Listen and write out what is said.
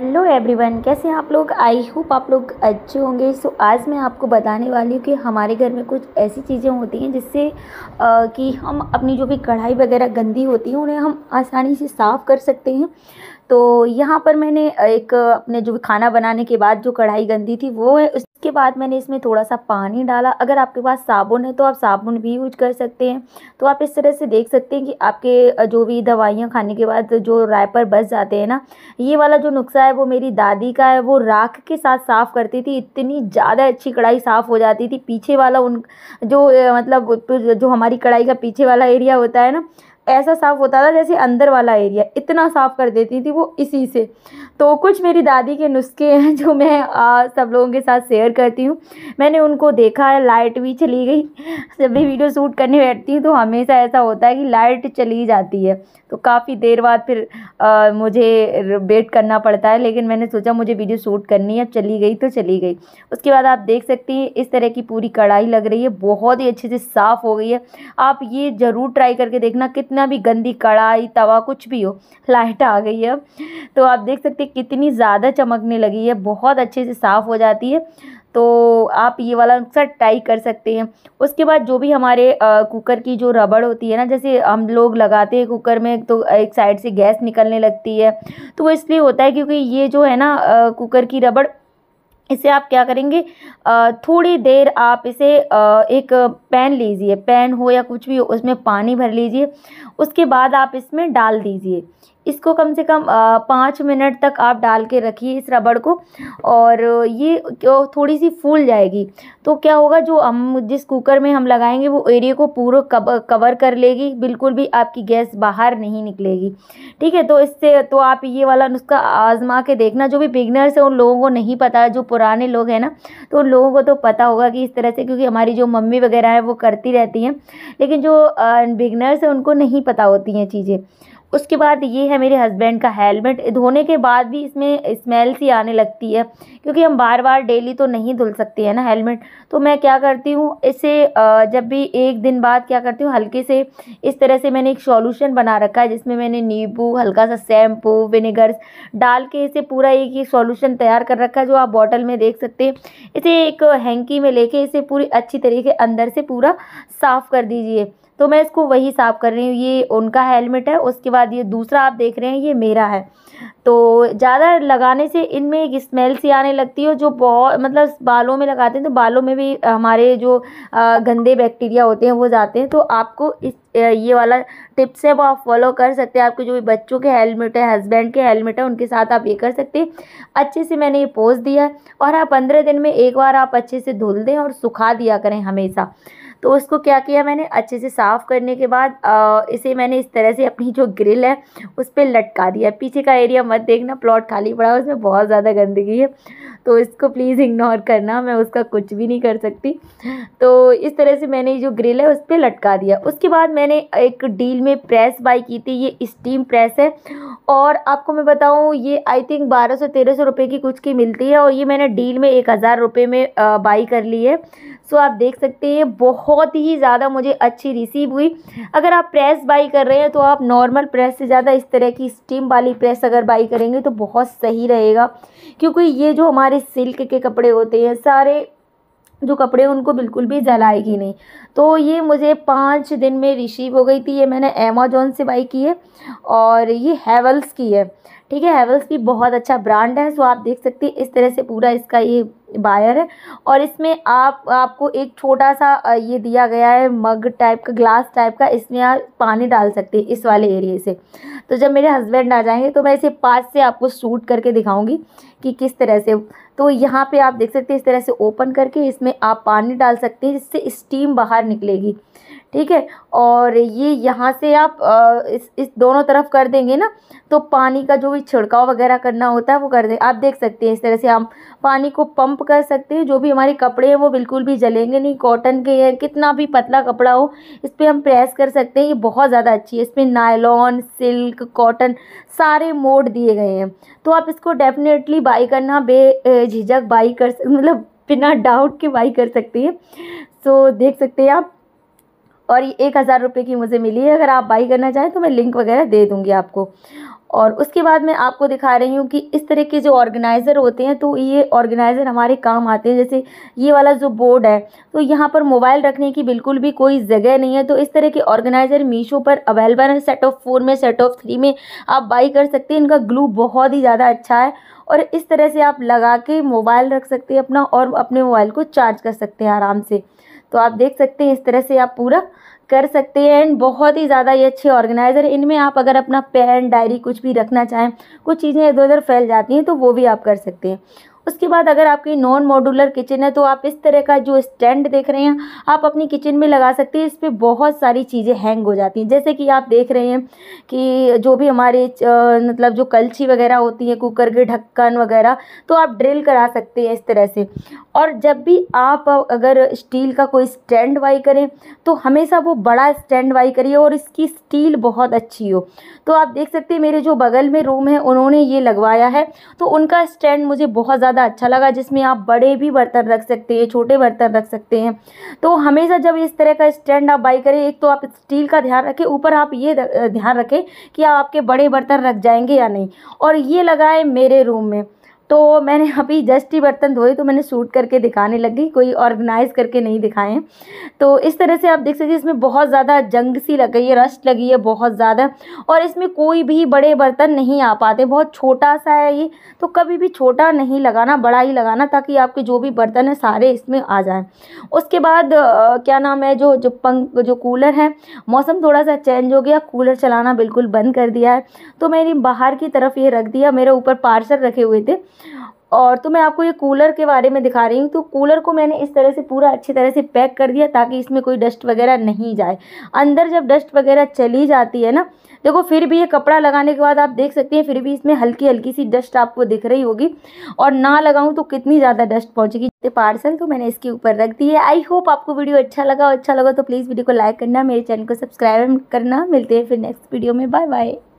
hello everyone कैसे हैं आप लोग आई होप आप लोग अच्छे होंगे सो so, आज मैं आपको बताने वाली हूँ कि हमारे घर में कुछ ऐसी चीज़ें होती हैं जिससे कि हम अपनी जो भी कढ़ाई वगैरह गंदी होती है उन्हें हम आसानी से साफ़ कर सकते हैं तो यहाँ पर मैंने एक अपने जो भी खाना बनाने के बाद जो कढ़ाई गंदी थी वो है उस उसके बाद मैंने इसमें थोड़ा सा पानी डाला अगर आपके पास साबुन है तो आप साबुन भी यूज कर सकते हैं तो आप इस तरह से देख सकते हैं कि आपके जो भी दवाइयाँ खाने के बाद जो रायपर बच जाते हैं ना ये वाला जो नुस्खा है वो मेरी दादी का है वो राख के साथ साफ़ करती थी इतनी ज़्यादा अच्छी कढ़ाई साफ़ हो जाती थी पीछे वाला उन जो मतलब जो हमारी कढ़ाई का पीछे वाला एरिया होता है ना ऐसा साफ़ होता था जैसे अंदर वाला एरिया इतना साफ़ कर देती थी वो इसी से तो कुछ मेरी दादी के नुस्खे हैं जो मैं आ, सब लोगों के साथ शेयर करती हूँ मैंने उनको देखा है लाइट भी चली गई जब भी वीडियो शूट करने बैठती हूँ तो हमेशा ऐसा होता है कि लाइट चली जाती है तो काफ़ी देर बाद फिर आ, मुझे वेट करना पड़ता है लेकिन मैंने सोचा मुझे वीडियो शूट करनी है अब चली गई तो चली गई उसके बाद आप देख सकती हैं इस तरह की पूरी कढ़ाई लग रही है बहुत ही अच्छे से साफ़ हो गई है आप ये ज़रूर ट्राई करके देखना कितना जितना भी गंदी कढ़ाई तवा कुछ भी हो लाइट आ गई है तो आप देख सकते हैं कितनी ज़्यादा चमकने लगी है बहुत अच्छे से साफ़ हो जाती है तो आप ये वाला नुस्खा ट्राई कर सकते हैं उसके बाद जो भी हमारे आ, कुकर की जो रबड़ होती है ना जैसे हम लोग लगाते हैं कुकर में तो एक साइड से गैस निकलने लगती है तो वो इसलिए होता है क्योंकि ये जो है ना आ, कुकर की रबड़ इसे आप क्या करेंगे थोड़ी देर आप इसे एक पैन लीजिए पैन हो या कुछ भी हो उसमें पानी भर लीजिए उसके बाद आप इसमें डाल दीजिए इसको कम से कम पाँच मिनट तक आप डाल के रखिए इस रबड़ को और ये थोड़ी सी फूल जाएगी तो क्या होगा जो हम जिस कुकर में हम लगाएंगे वो एरिया को पूरा कवर कर लेगी बिल्कुल भी आपकी गैस बाहर नहीं निकलेगी ठीक है तो इससे तो आप ये वाला नुस्खा आजमा के देखना जो भी बिगनर्स हैं उन लोगों को नहीं पता जो पुराने लोग हैं ना तो उन लोगों को तो पता होगा कि इस तरह से क्योंकि हमारी जो मम्मी वगैरह है वो करती रहती हैं लेकिन जो बिगनर्स हैं उनको नहीं पता होती हैं चीज़ें उसके बाद ये है मेरे हस्बैंड का हेलमेट धोने के बाद भी इसमें स्मेल सी आने लगती है क्योंकि हम बार बार डेली तो नहीं धुल सकते हैं ना हेलमेट तो मैं क्या करती हूँ इसे जब भी एक दिन बाद क्या करती हूँ हल्के से इस तरह से मैंने एक सॉल्यूशन बना रखा है जिसमें मैंने नींबू हल्का सा शैम्पू विनेगर्स डाल के इसे पूरा एक ही सॉल्यूशन तैयार कर रखा है जो आप बॉटल में देख सकते हैं इसे एक हैंकी में लेके इसे पूरी अच्छी तरीके अंदर से पूरा साफ़ कर दीजिए तो मैं इसको वही साफ़ कर रही हूँ ये उनका हेलमेट है उसके बाद ये दूसरा आप देख रहे हैं ये मेरा है तो ज़्यादा लगाने से इनमें एक स्मेल सी आने लगती है जो बहुत मतलब बालों में लगाते हैं तो बालों में भी हमारे जो गंदे बैक्टीरिया होते हैं वो जाते हैं तो आपको इस ये वाला टिप्स है वो आप फॉलो कर सकते हैं आपके जो भी बच्चों के हेलमेट है हस्बैंड के हेलमेट है उनके साथ आप ये कर सकते हैं अच्छे से मैंने ये पोज दिया है और आप पंद्रह दिन में एक बार आप अच्छे से धुल दें और सुखा दिया करें हमेशा तो उसको क्या किया मैंने अच्छे से साफ़ करने के बाद इसे मैंने इस तरह से अपनी जो ग्रिल है उस पर लटका दिया पीछे का एरिया मत देखना प्लॉट खाली पड़ा है उसमें बहुत ज़्यादा गंदगी है तो इसको प्लीज़ इग्नोर करना मैं उसका कुछ भी नहीं कर सकती तो इस तरह से मैंने जो ग्रिल है उस पर लटका दिया उसके बाद मैंने एक डील में प्रेस बाई की थी ये स्टीम प्रेस है और आपको मैं बताऊँ ये आई थिंक बारह सौ तेरह सौ रुपये की कुछ की मिलती है और ये मैंने डील में एक हज़ार रुपये में बाई कर ली है सो आप देख सकते हैं बहुत ही ज़्यादा मुझे अच्छी रिसीव हुई अगर आप प्रेस बाई कर रहे हैं तो आप नॉर्मल प्रेस से ज़्यादा इस तरह की स्टीम वाली प्रेस अगर बाई करेंगे तो बहुत सही रहेगा क्योंकि ये जो हमारे सिल्क के कपड़े होते हैं सारे जो कपड़े उनको बिल्कुल भी जलाएगी नहीं तो ये मुझे पाँच दिन में रिसीव हो गई थी ये मैंने अमेजोन से बाई की है और ये हैवल्स की है ठीक है हेवल्स भी बहुत अच्छा ब्रांड है सो आप देख सकते हैं इस तरह से पूरा इसका ये बायर है और इसमें आप आपको एक छोटा सा ये दिया गया है मग टाइप का ग्लास टाइप का इसमें आप पानी डाल सकते हैं इस वाले एरिए से तो जब मेरे हस्बैंड आ जाएंगे तो मैं इसे पास से आपको सूट करके दिखाऊंगी कि किस तरह से तो यहाँ पे आप देख सकते हैं इस तरह से ओपन करके इसमें आप पानी डाल सकते हैं जिससे स्टीम बाहर निकलेगी ठीक है और ये यहाँ से आप इस इस दोनों तरफ कर देंगे ना तो पानी का जो भी छिड़काव वगैरह करना होता है वो कर दें आप देख सकते हैं इस तरह से हम पानी को पंप कर सकते हैं जो भी हमारे कपड़े हैं वो बिल्कुल भी जलेंगे नहीं कॉटन के हैं कितना भी पतला कपड़ा हो इस पर हम प्रेस कर सकते हैं ये बहुत ज़्यादा अच्छी है इसमें नायलॉन सिल्क कॉटन सारे मोड दिए गए हैं तो आप इसको डेफिनेटली बाई करना बेझिझक बाई कर मतलब बिना डाउट के बाई कर सकते हैं सो तो देख सकते हैं आप और ये एक हज़ार रुपये की मुझे मिली है अगर आप बाई करना चाहें तो मैं लिंक वगैरह दे दूँगी आपको और उसके बाद मैं आपको दिखा रही हूँ कि इस तरह के जो ऑर्गेनाइज़र होते हैं तो ये ऑर्गेनाइज़र हमारे काम आते हैं जैसे ये वाला जो बोर्ड है तो यहाँ पर मोबाइल रखने की बिल्कुल भी कोई जगह नहीं है तो इस तरह के ऑर्गेनाइज़र मीशो पर अवेलेबल है सेट ऑफ फोर में सेट ऑफ थ्री में आप बाई कर सकते हैं इनका ग्लू बहुत ही ज़्यादा अच्छा है और इस तरह से आप लगा के मोबाइल रख सकते हैं अपना और अपने मोबाइल को चार्ज कर सकते हैं आराम से तो आप देख सकते हैं इस तरह से आप पूरा कर सकते हैं एंड बहुत ही ज़्यादा ये अच्छे ऑर्गेनाइज़र इनमें आप अगर अपना पेन डायरी कुछ भी रखना चाहें कुछ चीज़ें इधर उधर फैल जाती हैं तो वो भी आप कर सकते हैं उसके बाद अगर आपकी नॉन मॉडुलर किचन है तो आप इस तरह का जो स्टैंड देख रहे हैं आप अपनी किचन में लगा सकते हैं इस पर बहुत सारी चीज़ें हैंग हो जाती हैं जैसे कि आप देख रहे हैं कि जो भी हमारे मतलब जो कलछी वगैरह होती है कुकर के ढक्कन वगैरह तो आप ड्रिल करा सकते हैं इस तरह से और जब भी आप अगर स्टील का कोई स्टैंड वाई करें तो हमेशा वो बड़ा स्टैंड वाई करिए और इसकी स्टील बहुत अच्छी हो तो आप देख सकते हैं मेरे जो बगल में रूम है उन्होंने ये लगवाया है तो उनका स्टैंड मुझे बहुत ज़्यादा ज़्यादा अच्छा लगा जिसमें आप बड़े भी बर्तन रख सकते हैं छोटे बर्तन रख सकते हैं तो हमेशा जब इस तरह का स्टैंड आप बाई करें एक तो आप स्टील का ध्यान रखें ऊपर आप ये ध्यान रखें कि आपके बड़े बर्तन रख जाएंगे या नहीं और ये लगाएं मेरे रूम में तो मैंने अभी जस्ट ही बर्तन धोए तो मैंने सूट करके दिखाने लगी कोई ऑर्गेनाइज़ करके नहीं दिखाए तो इस तरह से आप देख सकते इसमें बहुत ज़्यादा जंग सी लग गई है रस्ट लगी है बहुत ज़्यादा और इसमें कोई भी बड़े बर्तन नहीं आ पाते बहुत छोटा सा है ये तो कभी भी छोटा नहीं लगाना बड़ा ही लगाना ताकि आपके जो भी बर्तन है सारे इसमें आ जाएँ उसके बाद क्या नाम है जो जो पंख जो कूलर है मौसम थोड़ा सा चेंज हो गया कूलर चलाना बिल्कुल बंद कर दिया है तो मैंने बाहर की तरफ ये रख दिया मेरे ऊपर पार्सल रखे हुए थे और तो मैं आपको ये कूलर के बारे में दिखा रही हूँ तो कूलर को मैंने इस तरह से पूरा अच्छी तरह से पैक कर दिया ताकि इसमें कोई डस्ट वगैरह नहीं जाए अंदर जब डस्ट वगैरह चली जाती है ना देखो फिर भी ये कपड़ा लगाने के बाद आप देख सकते हैं फिर भी इसमें हल्की हल्की सी डस्ट आपको दिख रही होगी और ना लगाऊँ तो कितनी ज़्यादा डस्ट पहुँचेगी पार्सल तो मैंने इसके ऊपर रख दी है आई होप आपको वीडियो अच्छा लगा अच्छा लगा तो प्लीज़ वीडियो को लाइक करना मेरे चैनल को सब्सक्राइब करना मिलते हैं फिर नेक्स्ट वीडियो में बाय बाय